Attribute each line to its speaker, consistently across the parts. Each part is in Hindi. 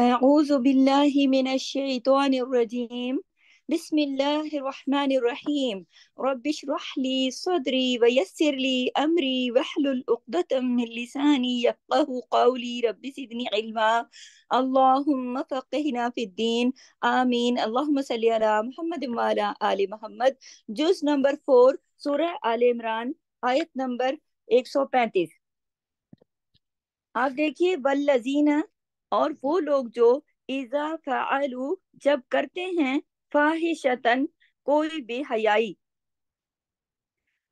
Speaker 1: أعوذ بالله من الشيطان الرجيم بسم الله الرحمن الرحيم رب اشرح لي صدري ويسر لي أمري واحلل عقدة من لساني يفقه قولي رب زدني علما اللهم فقهنا في الدين آمين اللهم صل على محمد وعلى آل محمد جزء نمبر 4 سورة آل عمران آية نمبر 135 آپ دیکھیے والذین और वो लोग जो इजा फ़ालू जब करते हैं फाहिशतन कोई भी बेहयाई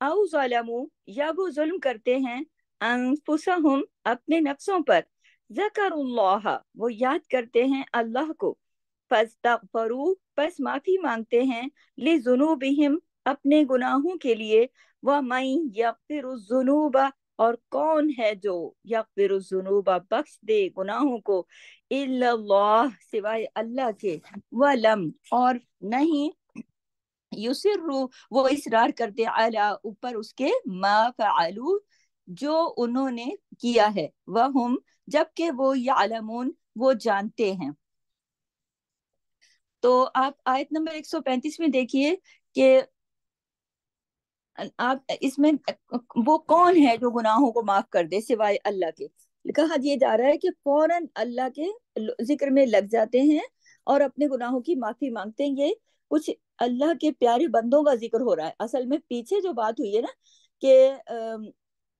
Speaker 1: औलमू या वो जुल्म करते हैं अनफुसहम अपने नफ्सों पर जकरुल्लाह वो याद करते हैं अल्लाह को फस्तगफरू बस माफी मांगते हैं ले जुनूबिहिम अपने गुनाहों के लिए व मैं जुनूबा और कौन है जो यकबिर जुनूबा बख्श दे गुनाहों को इल्लाह सिवाय अल्लाह के वलम और नहीं यूसर वो इसरार करते आला ऊपर उसके मा फलू जो उन्होंने किया है वह हम जबकि वो या यालमून वो जानते हैं तो आप आयत नंबर 135 में देखिए कि आप इसमें वो कौन है जो गुनाहों को माफ कर दे सिवाय अल्लाह के कहा यह जा रहा है कि फौरन अल्लाह के जिक्र में लग जाते हैं और अपने गुनाहों की माफी मांगते हैं ये कुछ अल्लाह के प्यारे बंदों का जिक्र हो रहा है असल में पीछे जो बात हुई है ना कि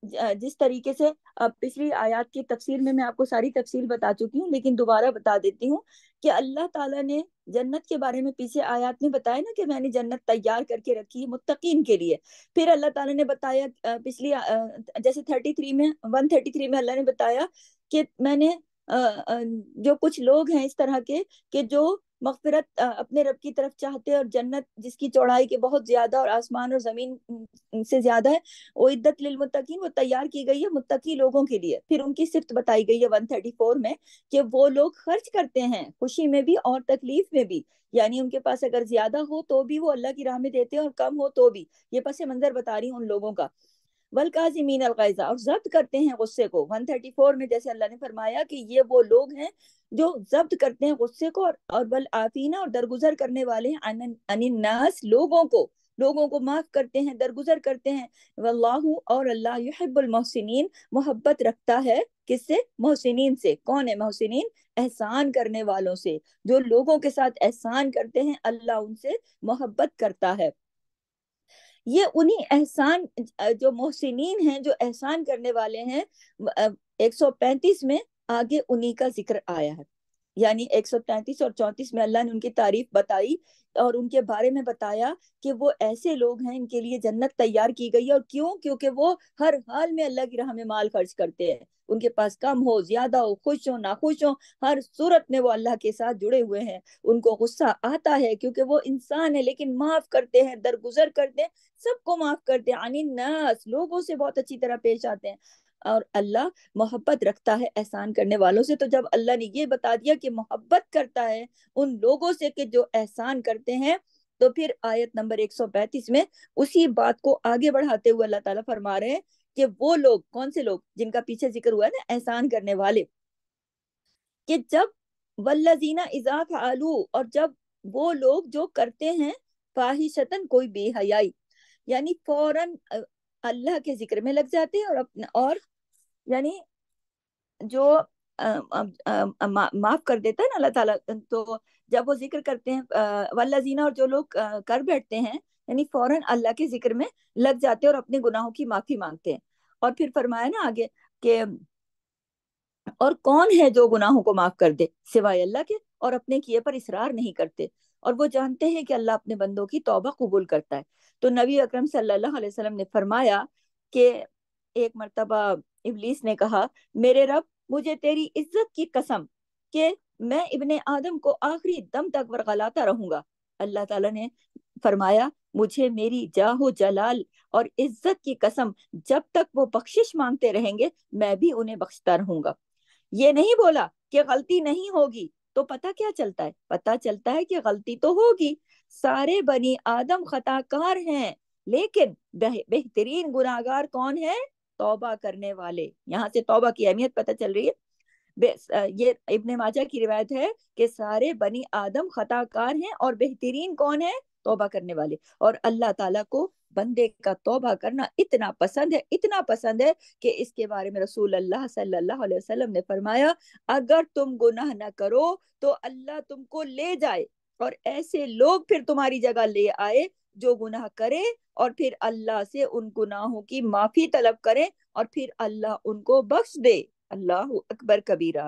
Speaker 1: जिस तरीके से पिछली आयत की तफसीर में मैं आपको सारी तफसील बता चुकी हूँ लेकिन दोबारा बता देती हूँ कि अल्लाह ताला ने जन्नत के बारे में पीछे आयत में बताया ना कि मैंने जन्नत तैयार करके रखी है मुत्तकीन के लिए फिर अल्लाह ताला ने बताया पिछली जैसे थर्टी थ्री में वन थर्टी थ्री में अल्लाह ने बताया कि मैंने जो कुछ लोग हैं इस तरह के कि जो मगफरत अपने रब की तरफ चाहते और जन्नत जिसकी चौड़ाई के बहुत ज्यादा और आसमान और जमीन से ज्यादा है वो इद्दत लिलमुतकीन वो तैयार की गई है मुतकी लोगों के लिए फिर उनकी सिफत बताई गई है वन थर्टी फोर में कि वो लोग खर्च करते हैं खुशी में भी और तकलीफ में भी यानी उनके पास अगर ज्यादा हो तो भी वो अल्लाह की राह में देते हैं और कम हो तो भी ये पस मंजर बता रही हूँ उन लोगों का वलकाजमीन अलगैज़ा और जब्त करते हैं गुस्से को वन थर्टी फोर में जैसे अल्लाह ने फरमाया कि ये वो लोग हैं जो जब्त करते हैं गुस्से को और बल आफीना और दरगुजर करने वाले हैं अनिन्नास लोगों को लोगों को माफ करते हैं दरगुजर करते हैं वल्लाह और अल्लाह युहबुलमोहसिन मोहब्बत रखता है किससे मोहसिन से कौन है मोहसिन एहसान करने वालों से जो लोगों के साथ एहसान करते हैं अल्लाह उनसे मोहब्बत करता है ये उन्हीं एहसान जो मोहसिन हैं जो एहसान करने वाले हैं 135 में आगे उन्हीं का जिक्र आया है यानी तैतीस और 34 में अल्लाह ने उनकी तारीफ बताई और उनके बारे में बताया कि वो ऐसे लोग हैं इनके लिए जन्नत तैयार की गई है और क्यों क्योंकि वो हर हाल में अल्लाह की राह में माल खर्च करते हैं उनके पास कम हो ज्यादा हो खुश हो नाखुश हो हर सूरत में वो अल्लाह के साथ जुड़े हुए हैं उनको गुस्सा आता है क्योंकि वो इंसान है लेकिन माफ करते हैं दरगुजर करते हैं सबको माफ करते हैं अनिन्नास लोगों से बहुत अच्छी तरह पेश आते हैं और अल्लाह मोहब्बत रखता है एहसान करने वालों से तो जब अल्लाह ने ये बता दिया कि मोहब्बत करता है उन लोगों से कि जो एहसान करते हैं तो फिर आयत नंबर 135 में उसी बात को आगे बढ़ाते हुए अल्लाह ताला फरमा रहे हैं कि वो लोग कौन से लोग जिनका पीछे जिक्र हुआ है ना एहसान करने वाले कि जब वल्लजीना इजाफ आलू और जब वो लोग जो करते हैं फाहिशतन कोई बेहयाई यानी फौरन अल्लाह के जिक्र में लग जाते हैं और अपने और यानी जो माफ कर देता है ना अल्लाह ताला तो जब वो जिक्र करते हैं वल्ला जीना और जो लोग कर बैठते हैं यानी फौरन अल्लाह के जिक्र में लग जाते हैं और अपने गुनाहों की माफी मांगते हैं और फिर फरमाया ना आगे के और कौन है जो गुनाहों को माफ कर दे सिवाय अल्लाह के और अपने किए पर इसरार नहीं करते और वो जानते हैं कि अल्लाह अपने बंदों की तौबा कबूल करता है तो नबी अक्रम सल्लल्लाहु ने फरमाया कि एक मरतबा इबलीस ने कहा मेरे रब मुझे तेरी इज्जत की कसम कि मैं इबन आदम को आखिरी दम तक वरगलाता रहूंगा अल्लाह ताला ने फरमाया मुझे मेरी जाहो जलाल और इज्जत की कसम जब तक वो बख्शिश मांगते रहेंगे मैं भी उन्हें बख्शता रहूंगा ये नहीं बोला कि गलती नहीं होगी तो पता क्या चलता है पता चलता है कि गलती तो होगी सारे बनी आदम खताकार हैं लेकिन बेहतरीन गुनागार कौन है तौबा करने वाले यहाँ से तौबा की अहमियत पता चल रही है ये इब्ने माजा की रिवायत है कि सारे बनी आदम खताकार हैं और बेहतरीन कौन है तौबा करने वाले और अल्लाह ताला को बंदे का तोबा करना इतना पसंद है इतना पसंद है कि इसके बारे में रसूल अल्लाह सल्लल्लाहु अलैहि वसल्लम ने फरमाया अगर तुम गुनाह ना करो तो अल्लाह तुमको ले जाए और ऐसे लोग फिर तुम्हारी जगह ले आए जो गुनाह करे और फिर अल्लाह से उन गुनाहों की माफी तलब करे और फिर अल्लाह उनको बख्श दे अल्लाह अकबर कबीरा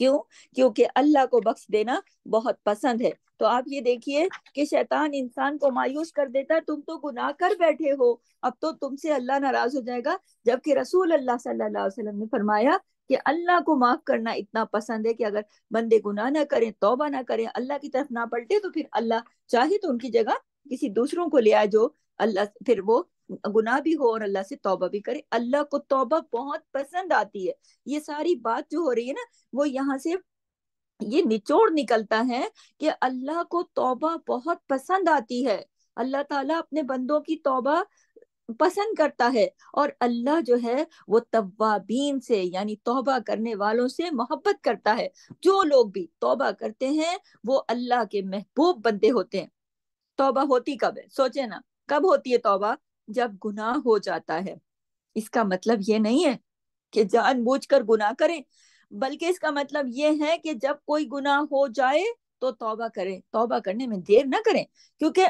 Speaker 1: क्यों क्योंकि अल्लाह को बख्श देना बहुत पसंद है तो आप ये देखिए कि शैतान इंसान को मायूस कर देता है तुम तो गुनाह कर बैठे हो अब तो तुमसे अल्लाह नाराज हो जाएगा जबकि रसूल अल्लाह सल्लल्लाहु अलैहि वसल्लम ने फरमाया कि अल्लाह को माफ करना इतना पसंद है कि अगर बंदे गुनाह ना करें तोबा ना करें अल्लाह की तरफ ना पलटे तो फिर अल्लाह चाहे तो उनकी जगह किसी दूसरों को ले आए जो अल्लाह फिर वो गुनाह भी हो और अल्लाह से तौबा भी करे अल्लाह को तौबा बहुत पसंद आती है ये सारी बात जो हो रही है ना वो यहाँ से ये निचोड़ निकलता है कि अल्लाह को तौबा बहुत पसंद आती है अल्लाह ताला अपने बंदों की तौबा पसंद करता है और अल्लाह जो है वो तवाबीन से यानी तौबा करने वालों से मोहब्बत करता है जो लोग भी तौबा करते हैं वो अल्लाह के महबूब बंदे होते हैं तौबा होती कब है सोचे ना कब होती है तौबा जब गुनाह हो जाता है इसका मतलब ये नहीं है कि जानबूझकर गुनाह करें बल्कि इसका मतलब ये है कि जब कोई गुनाह हो जाए तो तौबा करें तौबा करने में देर ना करें क्योंकि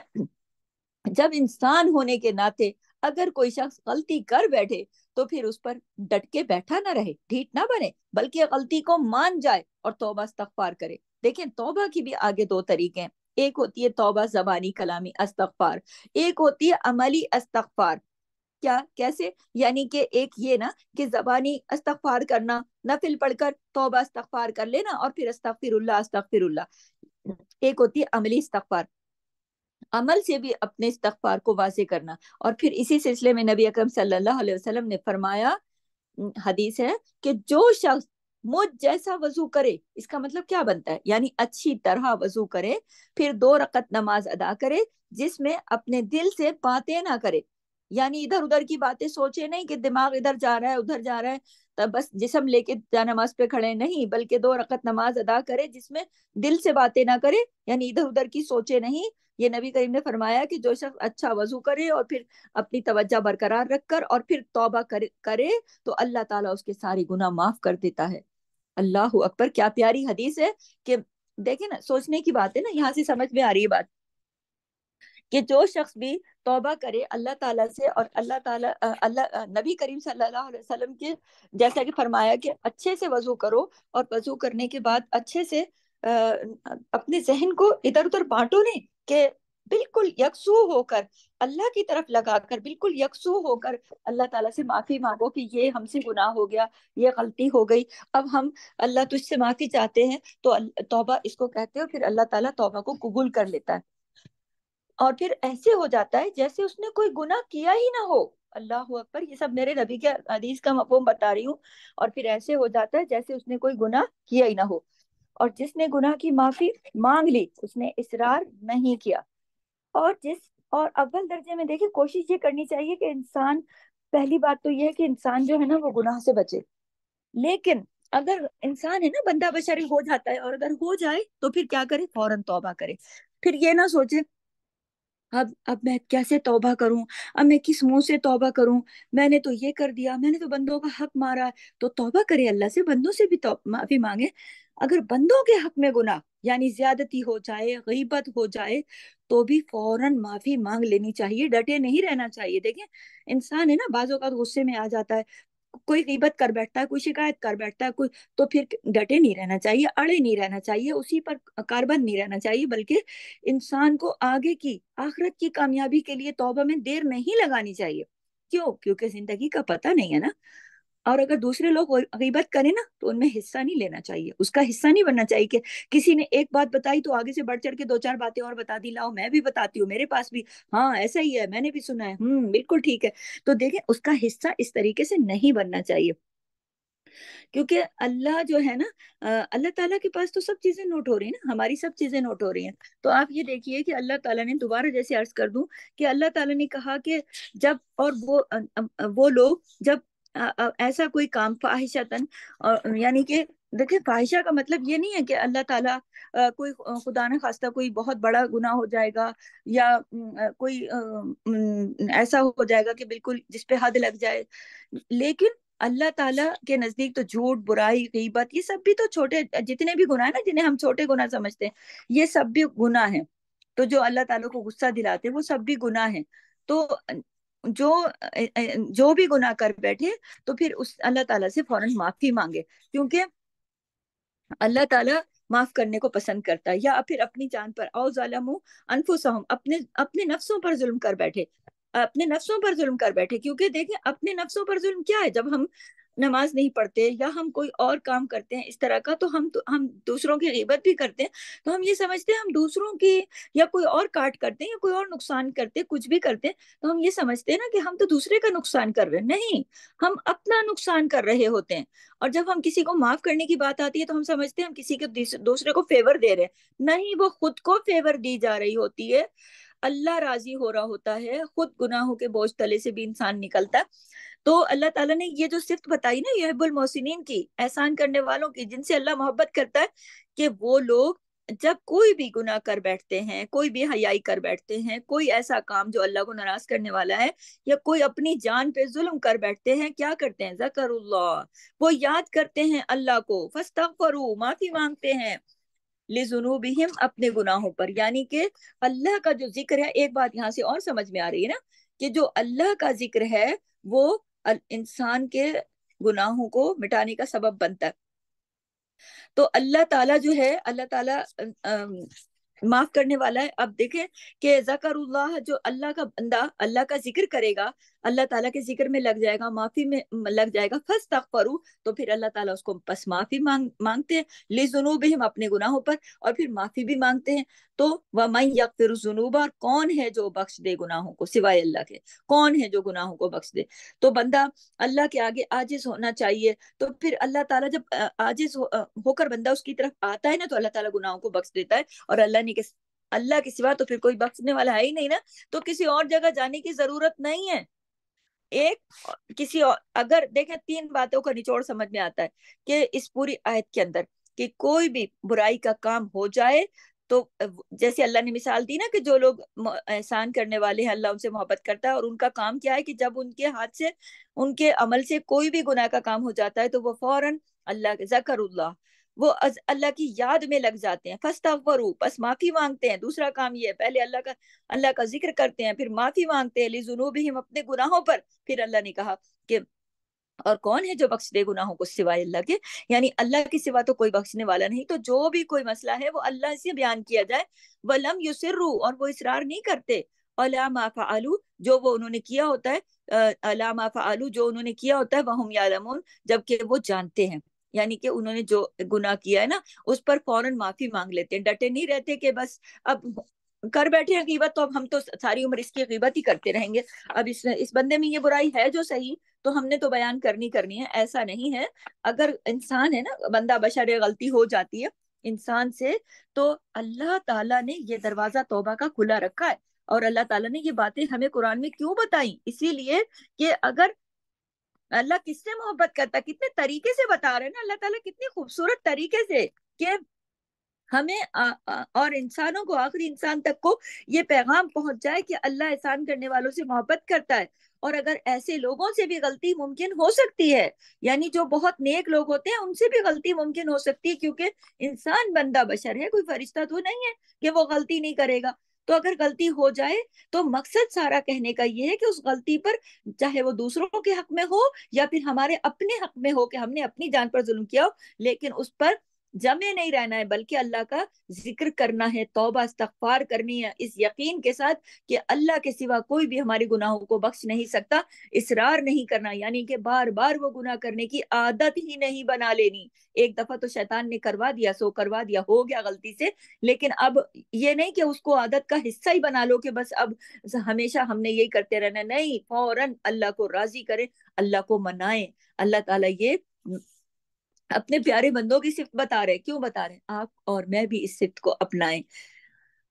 Speaker 1: जब इंसान होने के नाते अगर कोई शख्स गलती कर बैठे तो फिर उस पर डट के बैठा ना रहे ढीठ ना बने बल्कि गलती को मान जाए और तौबा इस्तफार करे देखें तौबा की भी आगे दो तरीके हैं एक होती है तोबा जबानी कलामी अस्तफार एक होती है अमली अस्तफार क्या कैसे यानी कि एक ये ना कि जबानी अस्तफार करना नफिल पढ़कर तोबा अस्तफार कर लेना और फिर अस्तफिर अस्तफिर एक होती है अमली इस्तगफार अमल से भी अपने इस्तफार को वाजे करना और फिर इसी सिलसिले में नबी अक्रम सल्लल्लाहु अलैहि वसल्लम ने फरमाया हदीस है कि जो शख्स मुझ जैसा वजू करे इसका मतलब क्या बनता है यानी अच्छी तरह वजू करे फिर दो रकत नमाज अदा करे जिसमें अपने दिल से बातें ना करे यानी इधर उधर की बातें सोचे नहीं कि दिमाग इधर जा रहा है उधर जा रहा है तब बस जिसम लेके जा नमाज पे खड़े नहीं बल्कि दो रकत नमाज अदा करे जिसमें दिल से बातें ना करे यानी इधर उधर की सोचे नहीं ये नबी करीम ने फरमाया कि जो शख्स अच्छा वजू करे और फिर अपनी तवज्जो बरकरार रख कर और फिर तौबा करे, करे तो अल्लाह ताला उसके सारे गुना माफ कर देता है अल्लाह अकबर क्या प्यारी हदीस है कि देखे ना सोचने की बात है ना यहाँ से समझ में आ रही है बात कि जो शख्स भी तोबा करे अल्लाह ताला से और अल्लाह ताला अल्लाह नबी करीम सल्लल्लाहु अलैहि वसल्लम के जैसा कि फरमाया कि अच्छे से वजू करो और वजू करने के बाद अच्छे से अपने जहन को इधर उधर बांटो नहीं कि बिल्कुल यकसू होकर अल्लाह की तरफ लगाकर बिल्कुल यकसू होकर अल्लाह ताला से माफी मांगो कि ये हमसे गुनाह हो गया ये गलती हो गई अब हम अल्लाह तुझसे माफी चाहते हैं तो तौबा इसको कहते हो फिर अल्लाह ताला तौबा को कबूल कर लेता है और फिर ऐसे हो जाता है जैसे उसने कोई गुनाह किया ही ना हो अल्लाह अकबर ये सब मेरे नबी के हदीस का मफहम बता रही हूँ और फिर ऐसे हो जाता है जैसे उसने कोई गुनाह किया ही ना हो और जिसने गुनाह की माफी मांग ली उसने इसरार नहीं किया और जिस और अव्वल दर्जे में देखिए कोशिश ये करनी चाहिए कि इंसान पहली बात तो यह है कि इंसान जो है ना वो गुनाह से बचे लेकिन अगर इंसान है ना बंदा बचारी हो जाता है और अगर हो जाए तो फिर क्या करे फौरन तौबा करे फिर ये ना सोचे अब अब मैं कैसे तौबा करूं अब मैं किस मुंह से तौबा करूं मैंने तो ये कर दिया मैंने तो बंदों का हक मारा तो तौबा करे अल्लाह से बंदों से भी माफी मांगे अगर बंदों के हक में गुना यानी ज्यादती हो जाए गईबत हो जाए तो भी फौरन माफी मांग लेनी चाहिए डटे नहीं रहना चाहिए देखें इंसान है ना बाजों का गुस्से में आ जाता है कोई गिबत कर बैठता है कोई शिकायत कर बैठता है कोई तो फिर डटे नहीं रहना चाहिए अड़े नहीं रहना चाहिए उसी पर कारबंद नहीं रहना चाहिए बल्कि इंसान को आगे की आखरत की कामयाबी के लिए तोबा में देर नहीं लगानी चाहिए क्यों क्योंकि जिंदगी का पता नहीं है ना और अगर दूसरे लोग गीबत करें ना तो उनमें हिस्सा नहीं लेना चाहिए उसका हिस्सा नहीं बनना चाहिए कि किसी ने एक बात बताई तो आगे से बढ़ चढ़ के दो चार बातें और बता दी लाओ मैं भी बताती हूँ मेरे पास भी हाँ ऐसा ही है मैंने भी सुना है हम्म बिल्कुल ठीक है तो देखें उसका हिस्सा इस तरीके से नहीं बनना चाहिए क्योंकि अल्लाह जो है ना अल्लाह ताला के पास तो सब चीजें नोट हो रही है ना हमारी सब चीजें नोट हो रही हैं तो आप ये देखिए कि अल्लाह ताला ने दोबारा जैसे अर्ज कर दूं कि अल्लाह ताला ने कहा कि जब और वो वो लोग जब ऐसा कोई काम फाहिशातन और यानी कि देखिए फाहिशा का मतलब ये नहीं है कि अल्लाह ताला कोई खुदा न खास्ता कोई बहुत बड़ा गुना हो जाएगा या कोई ऐसा हो जाएगा कि बिल्कुल जिस पे हद लग जाए लेकिन अल्लाह ताला के नजदीक तो झूठ बुराई गीबत ये सब भी तो छोटे जितने भी गुना है ना जिन्हें हम छोटे गुना समझते हैं ये सब भी गुना है तो जो अल्लाह ताला को गुस्सा दिलाते हैं वो सब भी गुना है तो जो जो भी गुनाह कर बैठे तो फिर उस अल्लाह ताला से फौरन माफी मांगे क्योंकि अल्लाह ताला माफ करने को पसंद करता है या फिर अपनी जान पर औ जालम अनफुसहम अपने अपने नफ्सों पर जुल्म कर बैठे अपने नफ्सों पर जुल्म कर बैठे क्योंकि देखें अपने नफ्सों पर जुल्म क्या है जब हम नमाज नहीं पढ़ते या हम कोई और काम करते हैं इस तरह का तो हम तो, हम दूसरों की गिबत भी करते हैं तो हम ये समझते हैं हम दूसरों की या कोई और काट करते हैं या कोई और नुकसान करते कुछ भी करते हैं तो हम ये समझते हैं ना कि हम तो दूसरे का नुकसान कर रहे हैं नहीं हम अपना नुकसान कर रहे होते हैं और जब हम किसी को माफ करने की बात आती है तो हम समझते हैं हम किसी के दूसरे को फेवर दे रहे हैं नहीं वो खुद को फेवर दी जा रही होती है अल्लाह राजी हो रहा होता है खुद गुनाहों के बोझ तले से भी इंसान निकलता तो अल्लाह ताला ने ये जो सिफ्त बताई ना यहबुल मोहसिन की एहसान करने वालों की जिनसे अल्लाह मोहब्बत करता है कि वो लोग जब कोई भी गुनाह कर बैठते हैं कोई भी हयाई कर बैठते हैं कोई ऐसा काम जो अल्लाह को नाराज करने वाला है या कोई अपनी जान पे जुल्म कर बैठते हैं क्या करते हैं जकर वो याद करते हैं अल्लाह को फस्तफरू माफी मांगते हैं लिजुनूबिहिम अपने गुनाहों पर यानी कि अल्लाह का जो जिक्र है एक बात यहाँ से और समझ में आ रही है ना कि जो अल्लाह का जिक्र है वो इंसान के गुनाहों को मिटाने का सबब बनता है तो अल्लाह ताला जो है अल्लाह ताला माफ करने वाला है अब देखें कि जकरुल्लाह जो अल्लाह का बंदा अल्लाह का जिक्र करेगा अल्लाह ताला के जिक्र में लग जाएगा माफी में लग जाएगा फस तकफरू तो फिर अल्लाह ताला उसको बस माफी मांग मांगते हैं ले जुनूब हम अपने गुनाहों पर और फिर माफी भी मांगते हैं तो वह मई फिर जुनूब और कौन है जो बख्श दे गुनाहों को सिवाय अल्लाह के कौन है जो गुनाहों को बख्श दे तो बंदा अल्लाह के आगे आजिज होना चाहिए तो फिर अल्लाह ताला जब आजिज हो, होकर बंदा उसकी तरफ आता है ना तो अल्लाह ताला गुनाहों को बख्श देता है और अल्लाह ने अल्लाह के सिवा तो फिर कोई बख्शने वाला है ही नहीं ना तो किसी और जगह जाने की जरूरत नहीं है एक किसी और अगर देखें तीन बातों का निचोड़ समझ में आता है कि इस पूरी आयत के अंदर कि कोई भी बुराई का काम हो जाए तो जैसे अल्लाह ने मिसाल दी ना कि जो लोग एहसान करने वाले हैं अल्लाह उनसे मोहब्बत करता है और उनका काम क्या है कि जब उनके हाथ से उनके अमल से कोई भी गुनाह का काम हो जाता है तो वो फौरन अल्लाह के जकरुल्लाह वो अल्लाह की याद में लग जाते हैं फस्तवरू बस माफ़ी मांगते हैं दूसरा काम ये है पहले अल्लाह का अल्लाह का जिक्र करते हैं फिर माफ़ी मांगते हैं लिजुनूब हिम अपने गुनाहों पर फिर अल्लाह ने कहा कि और कौन है जो बख्श दे गुनाहों को सिवाय अल्लाह के यानी अल्लाह के सिवा तो कोई बख्शने वाला नहीं तो जो भी कोई मसला है वो अल्लाह से बयान किया जाए वलम युसरु और वो इसरार नहीं करते अलामाफा आलू जो वो उन्होंने किया होता है अलामाफा आलू जो उन्होंने किया होता है वह हम यालमून जबकि वो जानते हैं यानी कि उन्होंने जो गुनाह किया है ना उस पर फौरन माफी मांग लेते हैं डटे नहीं रहते कि बस अब कर बैठे हैं गीबत तो अब हम तो सारी उम्र इसकी गीबत ही करते रहेंगे अब इस इस बंदे में ये बुराई है जो सही तो हमने तो बयान करनी करनी है ऐसा नहीं है अगर इंसान है ना बंदा बशर गलती हो जाती है इंसान से तो अल्लाह ताला ने ये दरवाजा तोबा का खुला रखा है और अल्लाह ताला ने ये बातें हमें कुरान में क्यों बताई इसीलिए कि अगर अल्लाह किससे मोहब्बत करता कितने तरीके से बता रहे हैं ना अल्लाह ताला कितने खूबसूरत तरीके से कि हमें आ, आ, और इंसानों को आखिरी इंसान तक को ये पैगाम पहुंच जाए कि अल्लाह एहसान करने वालों से मोहब्बत करता है और अगर ऐसे लोगों से भी गलती मुमकिन हो सकती है यानी जो बहुत नेक लोग होते हैं उनसे भी गलती मुमकिन हो सकती है क्योंकि इंसान बंदा बशर है कोई फरिश्ता तो नहीं है कि वो गलती नहीं करेगा तो अगर गलती हो जाए तो मकसद सारा कहने का ये है कि उस गलती पर चाहे वो दूसरों के हक में हो या फिर हमारे अपने हक में हो कि हमने अपनी जान पर जुल्म किया हो लेकिन उस पर जमे नहीं रहना है बल्कि अल्लाह का जिक्र करना है तोबा इस्तफार करनी है इस यकीन के साथ कि अल्लाह के सिवा कोई भी हमारे गुनाहों को बख्श नहीं सकता इसरार नहीं करना यानी कि बार बार वो गुनाह करने की आदत ही नहीं बना लेनी एक दफा तो शैतान ने करवा दिया सो करवा दिया हो गया गलती से लेकिन अब ये नहीं कि उसको आदत का हिस्सा ही बना लो कि बस अब हमेशा हमने यही करते रहना नहीं फौरन अल्लाह को राजी करें अल्लाह को मनाएं अल्लाह ताला ये अपने प्यारे बंदों की सिफ्त बता रहे क्यों बता रहे आप और मैं भी इस सिफ्त को अपनाएं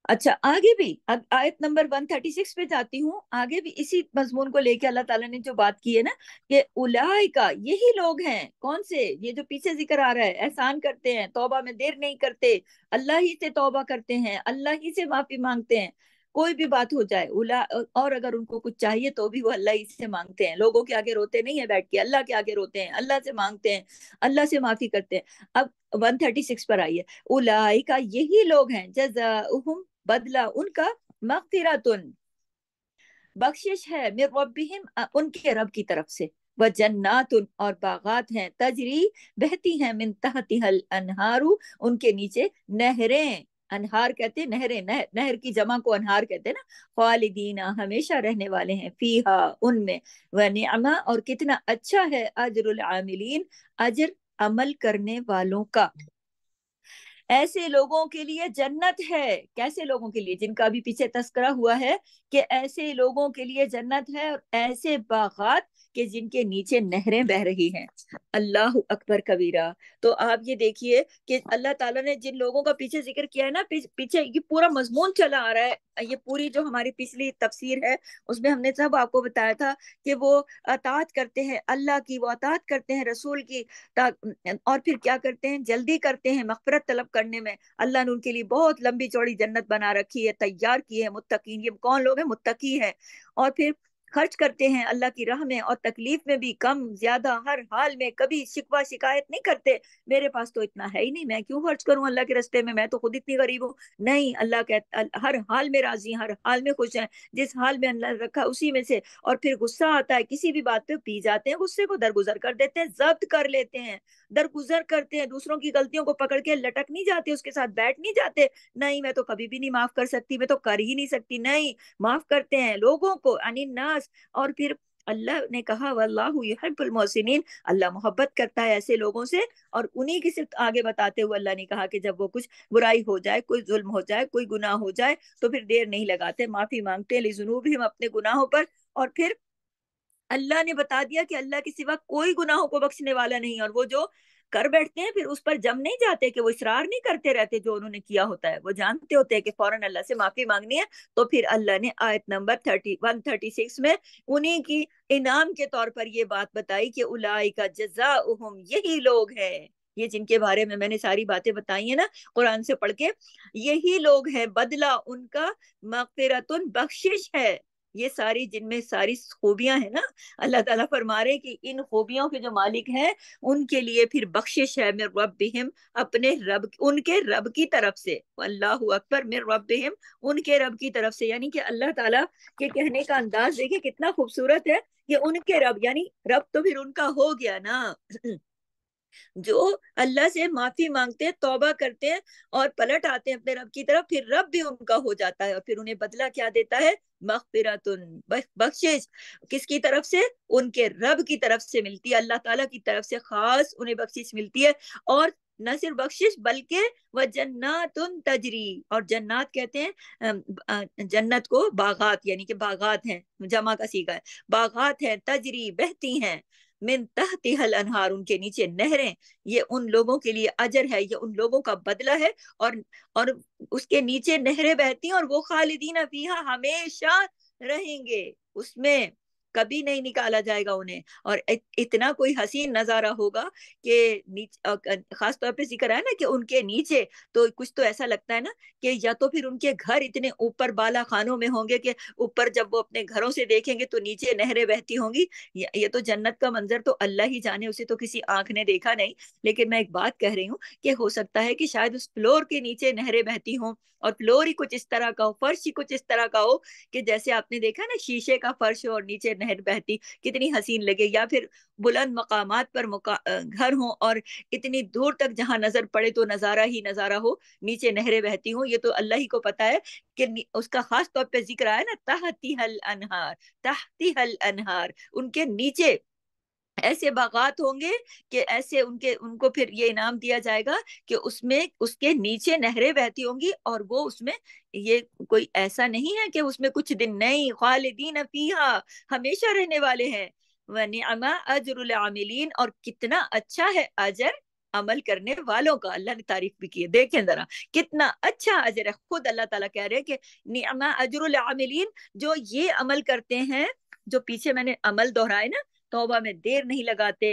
Speaker 1: अच्छा आगे भी अब आयत नंबर 136 पे जाती हूँ आगे भी इसी मजमून को लेके अल्लाह ताला ने जो बात की है ना कि उलाय का यही लोग हैं कौन से ये जो पीछे जिक्र आ रहा है एहसान करते हैं तौबा में देर नहीं करते अल्लाह ही से तौबा करते हैं अल्लाह ही से माफी मांगते हैं कोई भी बात हो जाए उला और अगर उनको कुछ चाहिए तो भी वो अल्लाह ही से मांगते हैं लोगों के आगे रोते नहीं है बैठ के अल्लाह के आगे रोते हैं अल्लाह से मांगते हैं अल्लाह से माफी करते हैं अब 136 पर आइए उलाई का यही लोग हैं जजाउहुम बदला उनका तुन बख्शिश है मिर रब्बिहिम उनके रब की तरफ से वह जन्नात और बागात हैं तजरी बहती हैं मिन तहतिहल अनहारू उनके नीचे नहरें अनहार कहते नहरे नहर नहर की जमा को अनहार कहते हैं ना खालिदीना हमेशा रहने वाले हैं फीहा उनमें व न्यामा और कितना अच्छा है अजरुल आमिलीन अजर अमल करने वालों का ऐसे लोगों के लिए जन्नत है कैसे लोगों के लिए जिनका अभी पीछे तस्करा हुआ है कि ऐसे लोगों के लिए जन्नत है और ऐसे बागात के जिनके नीचे नहरें बह रही हैं अल्लाह अकबर कबीरा तो आप ये देखिए कि अल्लाह ताला ने जिन लोगों का पीछे जिक्र किया है ना पीछे ये पूरा मजमून चला आ रहा है ये पूरी जो हमारी पिछली तफसीर है उसमें हमने सब आपको बताया था कि वो अतात करते हैं अल्लाह की वो अतात करते हैं रसूल की और फिर क्या करते हैं जल्दी करते हैं मफफरत तलब करते करने में अल्लाह ने उनके लिए बहुत लंबी चौड़ी जन्नत बना रखी है तैयार की है मुत्तकीन ये कौन लोग हैं मुत्तकी हैं और फिर खर्च करते हैं अल्लाह की राह में और तकलीफ में भी कम ज्यादा हर हाल में कभी शिकवा शिकायत नहीं करते मेरे पास तो इतना है ही नहीं मैं क्यों खर्च करूं अल्लाह के रस्ते में मैं तो खुद इतनी गरीब हूँ नहीं अल्लाह कहता हर हाल में राजी हर हाल में खुश है जिस हाल में अल्लाह रखा उसी में से और फिर गुस्सा आता है किसी भी बात पे पी जाते हैं गुस्से को दरगुजर कर देते हैं जब्त कर लेते हैं दरगुजर करते हैं दूसरों की गलतियों को पकड़ के लटक नहीं जाते उसके साथ बैठ नहीं जाते नहीं मैं तो कभी भी नहीं माफ कर सकती मैं तो कर ही नहीं सकती नहीं माफ करते हैं लोगों को यानी ना पास और फिर अल्लाह ने कहा वल्लाहबुलमोसिन अल्लाह मोहब्बत करता है ऐसे लोगों से और उन्हीं की सिर्फ आगे बताते हुए अल्लाह ने कहा कि जब वो कुछ बुराई हो जाए कोई जुल्म हो जाए कोई गुनाह हो जाए तो फिर देर नहीं लगाते माफ़ी मांगते हैं जुनूब हम अपने गुनाहों पर और फिर अल्लाह ने बता दिया कि अल्लाह के सिवा कोई गुनाहों को बख्शने वाला नहीं और वो जो कर बैठते हैं फिर उस पर जम नहीं जाते कि वो इसरार नहीं करते रहते जो उन्होंने किया होता है वो जानते होते हैं कि फौरन अल्लाह से माफी मांगनी है तो फिर अल्लाह ने आयत number thirty one thirty six में उन्हीं की इनाम के तौर पर ये बात बताई कि उलाई का जजा उहम यही लोग हैं ये जिनके बारे में मैंने सारी बातें बताई है ना कुरान से पढ़ के यही लोग हैं बदला उनका मगफिरतुन बख्शिश है ये सारी जिनमें सारी खूबियां हैं ना अल्लाह ताला फरमा रहे कि इन खूबियों के जो मालिक हैं उनके लिए फिर बख्शिश है मेर रब अपने रब उनके रब की तरफ से अल्लाह अकबर मेर रब उनके रब की तरफ से यानी कि अल्लाह ताला के कहने का अंदाज देखिए कितना खूबसूरत है कि उनके रब यानी रब तो फिर उनका हो गया ना जो अल्लाह से माफी मांगते हैं तौबा करते हैं और पलट आते हैं अपने रब की तरफ फिर रब भी उनका हो जाता है और फिर उन्हें बदला क्या देता है बख्शिश किसकी तरफ से उनके रब की तरफ से मिलती है अल्लाह ताला की तरफ से खास उन्हें बख्शिश मिलती है और न सिर्फ बख्शिश बल्कि वह जन्नात उन तजरी और जन्नात कहते हैं जन्नत को बागात यानी कि बागात हैं जमा का सीखा है बागात है तजरी बहती हैं मिन तहतिहल अनहार उनके नीचे नहरें ये उन लोगों के लिए अजर है ये उन लोगों का बदला है और और उसके नीचे नहरें बहती हैं और वो खालिदीन फीहा हमेशा रहेंगे उसमें कभी नहीं निकाला जाएगा उन्हें और इतना कोई हसीन नजारा होगा कि खास तौर पे जिक्र है ना कि उनके नीचे तो कुछ तो ऐसा लगता है ना कि या तो फिर उनके घर इतने ऊपर बाला खानों में होंगे कि ऊपर जब वो अपने घरों से देखेंगे तो नीचे नहरें बहती होंगी ये तो जन्नत का मंजर तो अल्लाह ही जाने उसे तो किसी आंख ने देखा नहीं लेकिन मैं एक बात कह रही हूँ कि हो सकता है कि शायद उस फ्लोर के नीचे नहरें बहती हों और फ्लोर ही कुछ इस तरह का हो फर्श ही कुछ इस तरह का हो कि जैसे आपने देखा ना शीशे का फर्श हो और नीचे नहर बहती कितनी हसीन लगे या फिर बुलंद मकाम पर घर हो और इतनी दूर तक जहाँ नजर पड़े तो नज़ारा ही नज़ारा हो नीचे नहरें बहती हो ये तो अल्लाह ही को पता है कि उसका खास तौर पर जिक्र आया ना तहती हल अनहार तहती हल अनहार उनके नीचे ऐसे बागात होंगे कि ऐसे उनके उनको फिर ये इनाम दिया जाएगा कि उसमें उसके नीचे नहरें बहती होंगी और वो उसमें ये कोई ऐसा नहीं है कि उसमें कुछ दिन नहीं खालिदीन फीहा हमेशा रहने वाले हैं वनिमा अजरुल आमिलीन और कितना अच्छा है अजर अमल करने वालों का अल्लाह ने तारीफ भी की है देखें जरा कितना अच्छा अजर है खुद अल्लाह ताला कह रहे हैं कि नियमा अजरुल आमिलीन जो ये अमल करते हैं जो पीछे मैंने अमल दोहराए ना तोबा में देर नहीं लगाते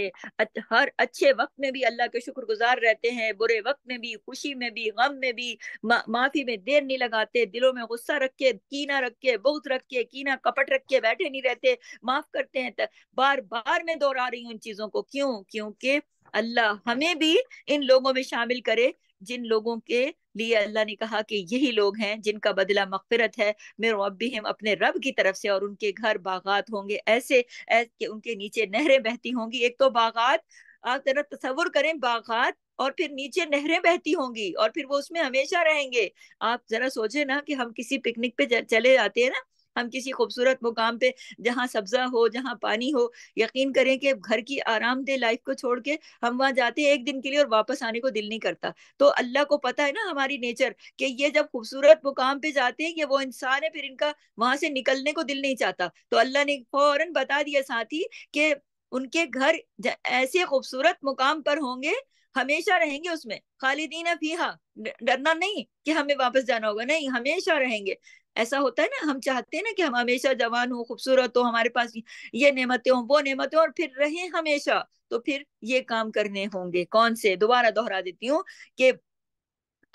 Speaker 1: हर अच्छे वक्त में भी अल्लाह के गुजार रहते हैं बुरे वक्त में भी खुशी में भी गम में भी मा, माफी में देर नहीं लगाते दिलों में गुस्सा रख के कीना रख के बहुत रख के कीना कपट रख के बैठे नहीं रहते माफ करते हैं बार बार मैं दोहरा रही हूँ उन चीजों को क्यों क्योंकि अल्लाह हमें भी इन लोगों में शामिल करे जिन लोगों के लिए अल्लाह ने कहा कि यही लोग हैं जिनका बदला मकफरत है मेरे भी हम अपने रब की तरफ से और उनके घर बागात होंगे ऐसे, ऐसे उनके नीचे नहरें बहती होंगी एक तो बागात आप जरा तस्वुर करें बागात और फिर नीचे नहरें बहती होंगी और फिर वो उसमें हमेशा रहेंगे आप जरा सोचे ना कि हम किसी पिकनिक पे चले जाते हैं ना हम किसी खूबसूरत मुकाम पे जहाँ सब्जा हो जहाँ पानी हो यकीन करें कि घर की आरामदेह लाइफ को छोड़ के हम वहाँ जाते हैं एक दिन के लिए और वापस आने को दिल नहीं करता तो अल्लाह को पता है ना हमारी नेचर कि ये जब खूबसूरत मुकाम पे जाते हैं ये वो इंसान है फिर इनका वहां से निकलने को दिल नहीं चाहता तो अल्लाह ने फौरन बता दिया साथ ही उनके घर ऐसे खूबसूरत मुकाम पर होंगे हमेशा रहेंगे उसमें खालिदीन फीहा डरना नहीं कि हमें वापस जाना होगा नहीं हमेशा रहेंगे ऐसा होता है ना हम चाहते हैं ना कि हम हमेशा जवान हो खूबसूरत हो हमारे पास ये नेमतें हों वो नेमतें और फिर रहे हमेशा तो फिर ये काम करने होंगे कौन से दोबारा दोहरा देती हूँ कि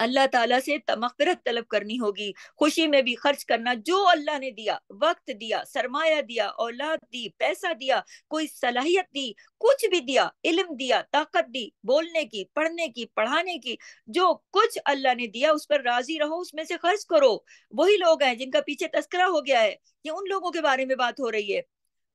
Speaker 1: अल्लाह ताला से तमफरत तलब करनी होगी खुशी में भी खर्च करना जो अल्लाह ने दिया वक्त दिया सरमाया दिया औलाद दी पैसा दिया कोई सलाहियत दी कुछ भी दिया इल्म दिया ताकत दी बोलने की पढ़ने की पढ़ाने की जो कुछ अल्लाह ने दिया उस पर राजी रहो उसमें से खर्च करो वही लोग हैं जिनका पीछे तस्करा हो गया है ये उन लोगों के बारे में बात हो रही है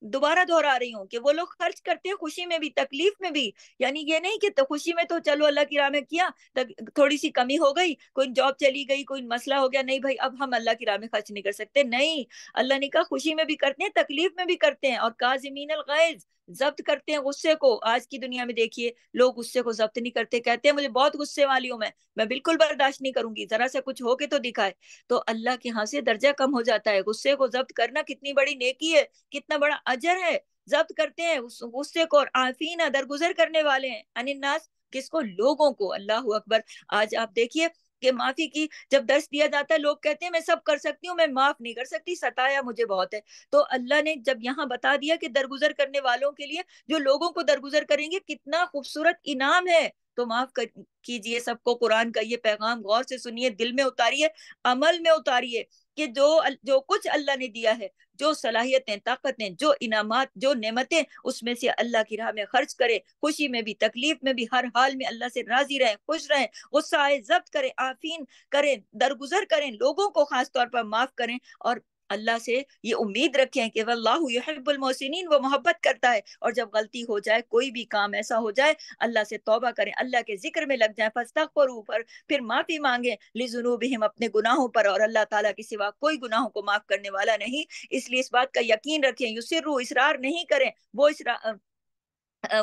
Speaker 1: दोबारा दोहरा रही हूँ कि वो लोग खर्च करते हैं खुशी में भी तकलीफ में भी यानी ये नहीं कि तो खुशी में तो चलो अल्लाह की राह में किया तक थोड़ी सी कमी हो गई कोई जॉब चली गई कोई मसला हो गया नहीं भाई अब हम अल्लाह की राह में खर्च नहीं कर सकते नहीं अल्लाह ने कहा खुशी में भी करते हैं तकलीफ में भी करते हैं और काजमीन अलगैज जब्त करते हैं गुस्से को आज की दुनिया में देखिए लोग गुस्से को जब्त नहीं करते कहते हैं मुझे बहुत गुस्से वाली हूँ मैं मैं बिल्कुल बर्दाश्त नहीं करूंगी जरा सा कुछ हो के तो दिखाए तो अल्लाह के यहाँ से दर्जा कम हो जाता है गुस्से को जब्त करना कितनी बड़ी नेकी है कितना बड़ा अजर है जब्त करते हैं उस गुस्से को और आफीना दरगुजर करने वाले हैं अनिन्नास किसको लोगों को अल्लाह अकबर आज आप देखिए कि माफी की जब दर्श दिया जाता है लोग कहते हैं मैं सब कर सकती हूँ मैं माफ नहीं कर सकती सताया मुझे बहुत है तो अल्लाह ने जब यहाँ बता दिया कि दरगुजर करने वालों के लिए जो लोगों को दरगुजर करेंगे कितना खूबसूरत इनाम है तो माफ कर कीजिए सबको कुरान का ये पैगाम गौर से सुनिए दिल में उतारिए अमल में उतारिए कि जो जो कुछ अल्लाह ने दिया है जो सलाहियतें ताकतें जो इनामत जो नेमतें उसमें से अल्लाह की राह में खर्च करें खुशी में भी तकलीफ में भी हर हाल में अल्लाह से राजी रहें खुश रहें गुस्सा आए जब्त करें आफीन करें दरगुजर करें लोगों को खास तौर पर माफ करें और अल्लाह से ये उम्मीद रखें कि मोहसिन वो मोहब्बत करता है और जब गलती हो जाए कोई भी काम ऐसा हो जाए अल्लाह से तोबा करें अल्लाह के जिक्र में लग जाए फस्तक पर ऊपर फिर माफ़ी मांगे लिजुनू भी हम अपने गुनाहों पर और अल्लाह ताला के सिवा कोई गुनाहों को माफ़ करने वाला नहीं इसलिए इस बात का यकीन रखें युसर इसरार नहीं करें वो इसरा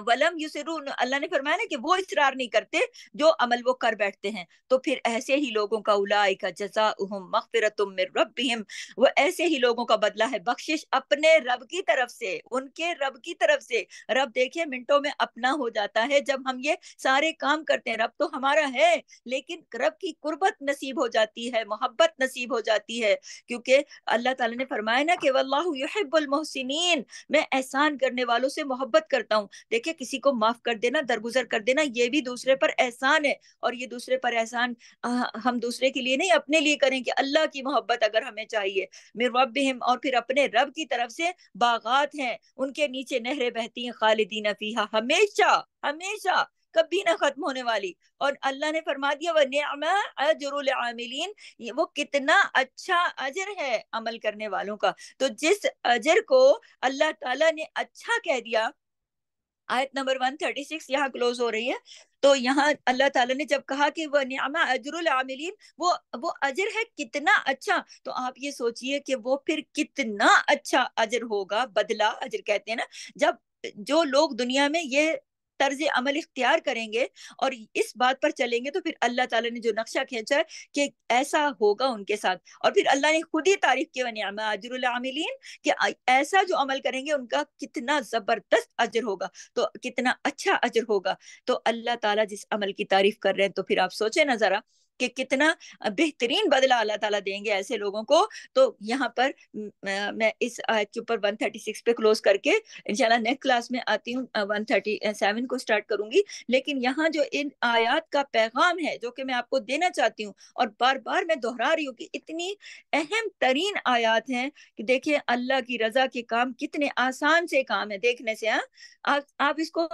Speaker 1: वलम युसरून अल्लाह ने फरमाया ना कि वो इसरार नहीं करते जो अमल वो कर बैठते हैं तो फिर ऐसे ही लोगों का उलाई का जजा उहम मगफिरत रबिहम वो ऐसे ही लोगों का बदला है बख्शिश अपने रब की तरफ से उनके रब की तरफ से रब देखिए मिनटों में अपना हो जाता है जब हम ये सारे काम करते हैं रब तो हमारा है लेकिन रब की कुर्बत नसीब हो जाती है मोहब्बत नसीब हो जाती है क्योंकि अल्लाह तला ने फरमाया ना कि वल्लाह युहिब्बुल मैं एहसान करने वालों से मोहब्बत करता हूँ देखिए किसी को माफ कर देना दरगुजर कर देना ये भी दूसरे पर एहसान है और ये दूसरे पर एहसान हम दूसरे के लिए नहीं अपने लिए करें कि अल्लाह की मोहब्बत अगर हमें चाहिए मेरे हम और फिर अपने रब की तरफ से बागात हैं उनके नीचे नहरें बहती हैं खालिदीन फीहा हमेशा हमेशा कभी ना खत्म होने वाली और अल्लाह ने फरमा दिया वह आमिलीन वो कितना अच्छा अजर है अमल करने वालों का तो जिस अजर को अल्लाह ताला ने अच्छा कह दिया आयत नंबर 136 यहाँ क्लोज हो रही है तो यहाँ अल्लाह ताला ने जब कहा कि वह न्यामा अजरुल आमिलीन वो वो अजर है कितना अच्छा तो आप ये सोचिए कि वो फिर कितना अच्छा अजर होगा बदला अजर कहते हैं ना जब जो लोग दुनिया में ये तर्ज अमल इख्तियार करेंगे और इस बात पर चलेंगे तो फिर अल्लाह ताला ने जो नक्शा खींचा है कि ऐसा होगा उनके साथ और फिर अल्लाह ने खुद ही तारीफ की वनियामा अजरमिलीन कि ऐसा जो अमल करेंगे उनका कितना ज़बरदस्त अजर होगा तो कितना अच्छा अजर होगा तो अल्लाह तला जिस अमल की तारीफ कर रहे हैं तो फिर आप सोचे ना ज़रा कि कितना बेहतरीन बदला अल्लाह ताला देंगे ऐसे लोगों को तो यहाँ पर मैं इस आयत के ऊपर 136 पे क्लोज करके इंशाल्लाह नेक्स्ट क्लास में आती हूँ 137 को स्टार्ट करूंगी लेकिन यहाँ जो इन आयात का पैगाम है जो कि मैं आपको देना चाहती हूँ और बार बार मैं दोहरा रही हूँ कि इतनी अहम तरीन आयात है कि देखिये अल्लाह की रजा के काम कितने आसान से काम है देखने से हाँ आप, आप इसको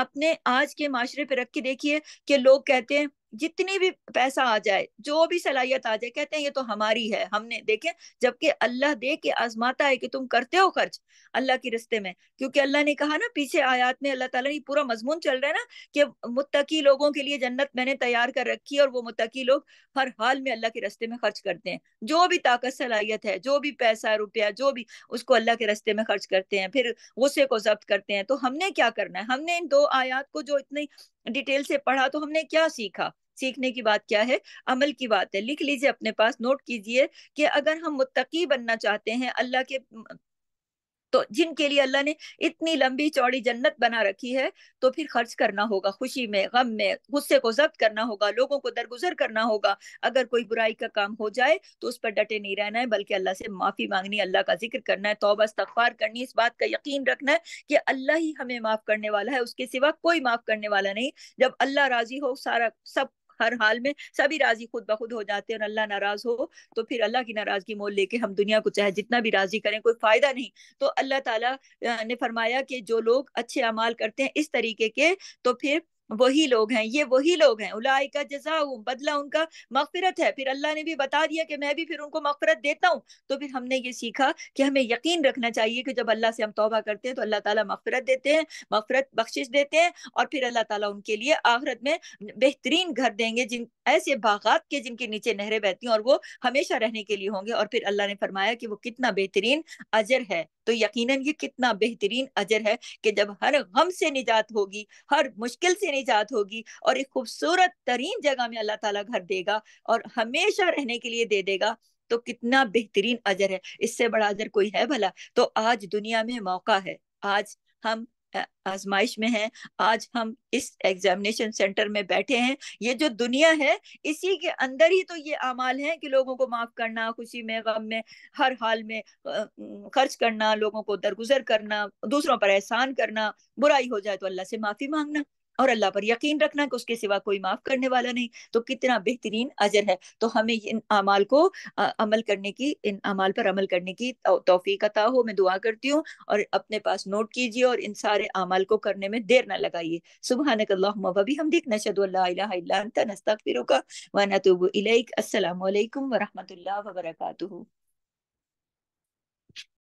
Speaker 1: अपने आज के माशरे पे रख के देखिए कि लोग कहते हैं जितनी भी पैसा आ जाए जो भी सलाहियत आ जाए कहते हैं ये तो हमारी है हमने देखे जबकि अल्लाह दे के आजमाता है कि तुम करते हो खर्च अल्लाह के रिश्ते में क्योंकि अल्लाह ने कहा ना पीछे आयात में अल्लाह ताला ने पूरा मजमून चल रहा है ना कि मुत्तकी लोगों के लिए जन्नत मैंने तैयार कर रखी है और वो मुत्तकी लोग हर हाल में अल्लाह के रस्ते में खर्च करते हैं जो भी ताकत सलाहियत है जो भी पैसा रुपया जो भी उसको अल्लाह के रस्ते में खर्च करते हैं फिर गुस्से को जब्त करते हैं तो हमने क्या करना है हमने इन दो आयात को जो इतनी डिटेल से पढ़ा तो हमने क्या सीखा सीखने की बात क्या है अमल की बात है लिख लीजिए अपने पास नोट कीजिए कि अगर हम मुत्तकी बनना चाहते हैं अल्लाह के तो जिनके लिए अल्लाह ने इतनी लंबी चौड़ी जन्नत बना रखी है तो फिर खर्च करना होगा खुशी में गम में गुस्से को जब्त करना होगा लोगों को दरगुजर करना होगा अगर कोई बुराई का काम हो जाए तो उस पर डटे नहीं रहना है बल्कि अल्लाह से माफी मांगनी अल्लाह का जिक्र करना है तोबा तखबार करनी इस बात का यकीन रखना है कि अल्लाह ही हमें माफ करने वाला है उसके सिवा कोई माफ करने वाला नहीं जब अल्लाह राजी हो सारा सब हर हाल में सभी राजी खुद ब खुद हो जाते हैं और अल्लाह नाराज हो तो फिर अल्लाह की नाराजगी मोल लेके हम दुनिया को चाहे जितना भी राजी करें कोई फायदा नहीं तो अल्लाह ताला ने फरमाया कि जो लोग अच्छे अमाल करते हैं इस तरीके के तो फिर वही लोग हैं ये वही लोग हैं उलाई का जजा बदला उनका मफफरत है फिर अल्लाह ने भी बता दिया कि मैं भी फिर उनको मफफरत देता हूँ तो फिर हमने ये सीखा कि हमें यकीन रखना चाहिए कि जब अल्लाह से हम तोबा करते हैं तो अल्लाह ताला मफफरत देते हैं मफफरत बख्शिश देते हैं और फिर अल्लाह ताला उनके लिए आखरत में बेहतरीन घर देंगे जिन ऐसे बागात के जिनके नीचे नहरें बहती हैं और वो हमेशा रहने के लिए होंगे और फिर अल्लाह ने फरमाया कि वो कितना बेहतरीन अजर है तो यकीनन ये कितना बेहतरीन अजर है कि जब हर गम से निजात होगी हर मुश्किल से निजात होगी और एक खूबसूरत तरीन जगह में अल्लाह ताला घर देगा और हमेशा रहने के लिए दे देगा तो कितना बेहतरीन अजर है इससे बड़ा अजर कोई है भला तो आज दुनिया में मौका है आज हम आजमाइश में हैं आज हम इस एग्जामिनेशन सेंटर में बैठे हैं ये जो दुनिया है इसी के अंदर ही तो ये अमाल हैं कि लोगों को माफ करना खुशी में गम में हर हाल में खर्च करना लोगों को दरगुजर करना दूसरों पर एहसान करना बुराई हो जाए तो अल्लाह से माफी मांगना और अल्लाह पर यकीन रखना कि उसके सिवा कोई माफ करने वाला नहीं तो कितना बेहतरीन अजर है तो हमें इन अमाल को आ, अमल करने की इन अमाल पर अमल करने की तोफ़ी अता हो मैं दुआ करती हूँ और अपने पास नोट कीजिए और इन सारे अमाल को करने में देर ना लगाइए सुबह नकल्लाबी हम देख नशद नस्तक वरक वबरकू